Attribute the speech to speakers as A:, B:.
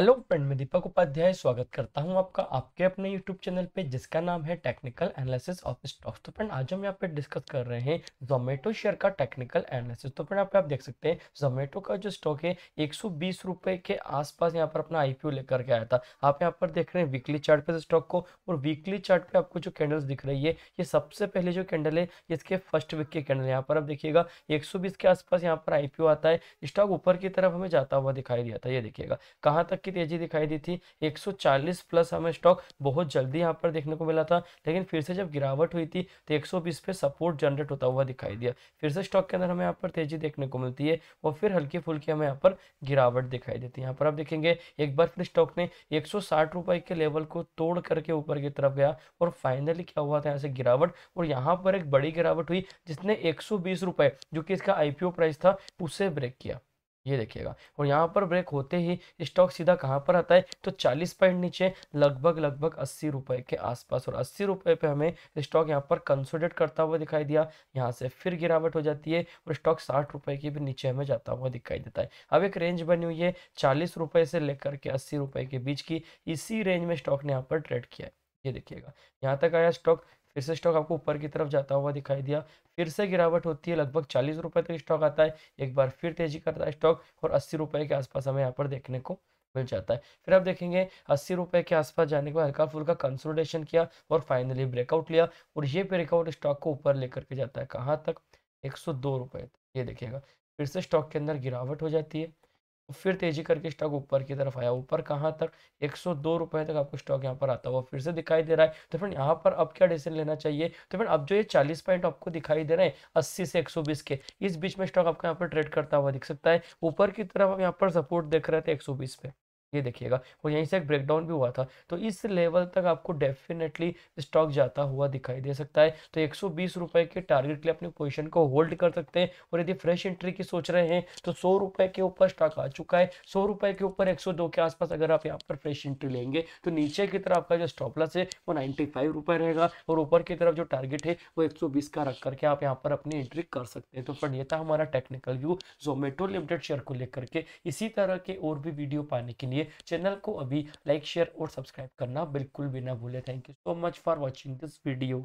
A: hello friend मैं दीपक उपाध्याय स्वागत करता हूं आपका आपके अपने यूट्यूब चैनल पे जिसका नाम है टेक्निकल एनालिसिस ऑफ स्टॉक्स तो फ्रेंड आज हम यहां पे डिस्कस कर रहे हैं जोमेटो शेयर का टेक्निकल एनालिसिस तो फ्रेंड यहाँ पे आप देख सकते हैं जोमेटो का जो स्टॉक है एक रुपए के आसपास यहाँ पर अपना आईपीओ लेकर के आया था आप यहाँ पर देख रहे हैं वीकली चार्ट पे स्टॉक को और वीकली चार्ट पे आपको जो कैंडल्स दिख रही है ये सबसे पहले जो कैंडल है इसके फर्स्ट वीक के कैंडल यहाँ पर आप देखिएगा एक के आसपास यहाँ पर आईपीओ आता है स्टॉक ऊपर की तरफ हमें जाता हुआ दिखाई दिया था ये देखिएगा कहाँ तक की तेजी दिखाई दी थी 140 प्लस हमें स्टॉक बहुत जल्दी यहाँ पर देखने को मिला था लेकिन फिर से जब गिरावट हुई थी तो 120 पे सपोर्ट जनरेट होता हुआ दिखाई दिया फिर से स्टॉक के अंदर हमें यहाँ पर तेजी देखने को मिलती है और फिर हल्की फुल्की हमें यहाँ पर गिरावट दिखाई देती है यहाँ पर आप देखेंगे एक बार फिर स्टॉक ने एक रुपए के लेवल को तोड़ करके ऊपर की तरफ गया और फाइनली क्या हुआ था यहाँ से गिरावट और यहाँ पर एक बड़ी गिरावट हुई जिसने एक रुपए जो कि इसका आईपीओ प्राइस था उसे ब्रेक किया ये देखिएगा और यहाँ पर ब्रेक होते ही स्टॉक सीधा कहाँ पर आता है तो 40 पॉइंट नीचे लगभग लगभग अस्सी रुपए के आसपास और अस्सी रुपए पे हमें स्टॉक यहाँ पर कंसोलिडेट करता हुआ दिखाई दिया यहाँ से फिर गिरावट हो जाती है और स्टॉक साठ रुपए के भी नीचे हमें जाता हुआ दिखाई देता है अब एक रेंज बनी हुई है चालीस रुपए से लेकर के अस्सी रुपए के बीच की इसी रेंज में स्टॉक ने यहाँ पर ट्रेड किया है ये देखिएगा यहाँ तक आया स्टॉक फिर से स्टॉक आपको ऊपर की तरफ जाता हुआ दिखाई दिया फिर से गिरावट होती है लगभग चालीस रुपये तक स्टॉक आता है एक बार फिर तेजी करता है स्टॉक और अस्सी रुपये के आसपास हमें यहाँ पर देखने को मिल जाता है फिर आप देखेंगे अस्सी रुपये के आसपास जाने के बाद हल्का फुल्का कंसोलिडेशन किया और फाइनली ब्रेकआउट लिया और ये ब्रेकआउट स्टॉक को ऊपर लेकर के जाता है कहाँ तक एक सौ दो ये देखिएगा फिर से स्टॉक के अंदर गिरावट हो जाती है फिर तेजी करके स्टॉक ऊपर की तरफ आया ऊपर कहाँ तक एक सौ तक आपको स्टॉक यहाँ पर आता हुआ फिर से दिखाई दे रहा है तो फ्रेंड यहाँ पर अब क्या डिसीजन लेना चाहिए तो फ्रेंड अब जो ये चालीस पॉइंट आपको दिखाई दे रहे हैं अस्सी से एक के इस बीच में स्टॉक आपको यहाँ पर ट्रेड करता हुआ दिख सकता है ऊपर की तरफ आप यहाँ पर सपोर्ट देख रहे थे एक पे ये देखिएगा और यहीं से एक ब्रेकडाउन भी हुआ था तो इस लेवल तक आपको डेफिनेटली स्टॉक जाता हुआ दिखाई दे सकता है तो एक रुपए के टारगेट के लिए अपनी पोजीशन को होल्ड कर सकते हैं और यदि फ्रेश एंट्री की सोच रहे हैं तो सौ रुपए के ऊपर स्टॉक आ चुका है सौ रुपए के ऊपर एक सौ दो के आसपास अगर आप यहाँ पर फ्रेश एंट्री लेंगे तो नीचे की तरफ आपका जो स्टॉपलस है वो नाइन्टी फाइव रुपए रहेगा और ऊपर की तरफ जो टारगेट है वो एक सौ बीस का रख करके आप यहाँ पर अपनी एंट्री कर सकते हैं तो फ्रेंड ये था हमारा technical view Zomato limited share को लेकर के इसी तरह के और भी वीडियो पाने के लिए लिए चैनल को अभी लाइक शेयर और सब्सक्राइब करना बिल्कुल भी ना भूले thank you so much for watching this video